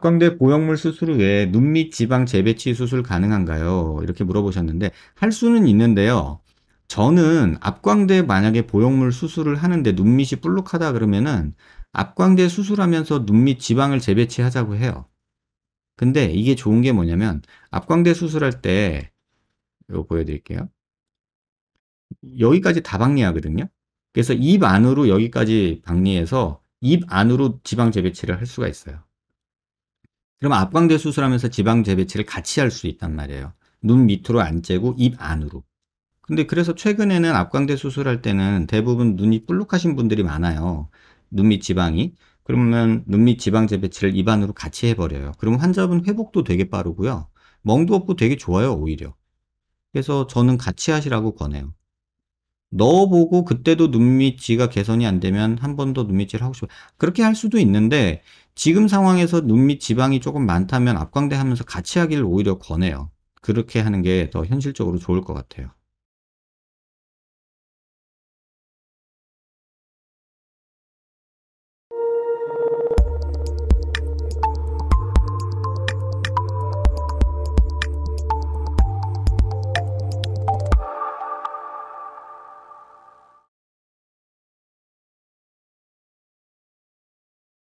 악광대 보형물 수술 후에눈밑 지방 재배치 수술 가능한가요? 이렇게 물어보셨는데 할 수는 있는데요. 저는 앞광대 만약에 보형물 수술을 하는데 눈밑이 볼록하다 그러면은 앞광대 수술하면서 눈밑 지방을 재배치하자고 해요. 근데 이게 좋은 게 뭐냐면 앞광대 수술할 때 이거 보여드릴게요. 여기까지 다 박리하거든요. 그래서 입 안으로 여기까지 박리해서 입 안으로 지방 재배치를 할 수가 있어요. 그럼 압광대 수술하면서 지방 재배치를 같이 할 수 있단 말이에요. 눈 밑으로 안 째고 입 안으로. 근데 그래서 최근에는 압광대 수술할 때는 대부분 눈이 볼록하신 분들이 많아요. 눈 밑 지방이. 그러면 눈 밑 지방 재배치를 입 안으로 같이 해버려요. 그럼 환자분 회복도 되게 빠르고요. 멍도 없고 되게 좋아요, 오히려. 그래서 저는 같이 하시라고 권해요. 넣어보고 그때도 눈밑지가 개선이 안 되면 한 번 더 눈밑지를 하고 싶어요. 그렇게 할 수도 있는데 지금 상황에서 눈 밑 지방이 조금 많다면 앞광대 하면서 같이 하기를 오히려 권해요. 그렇게 하는 게 더 현실적으로 좋을 것 같아요.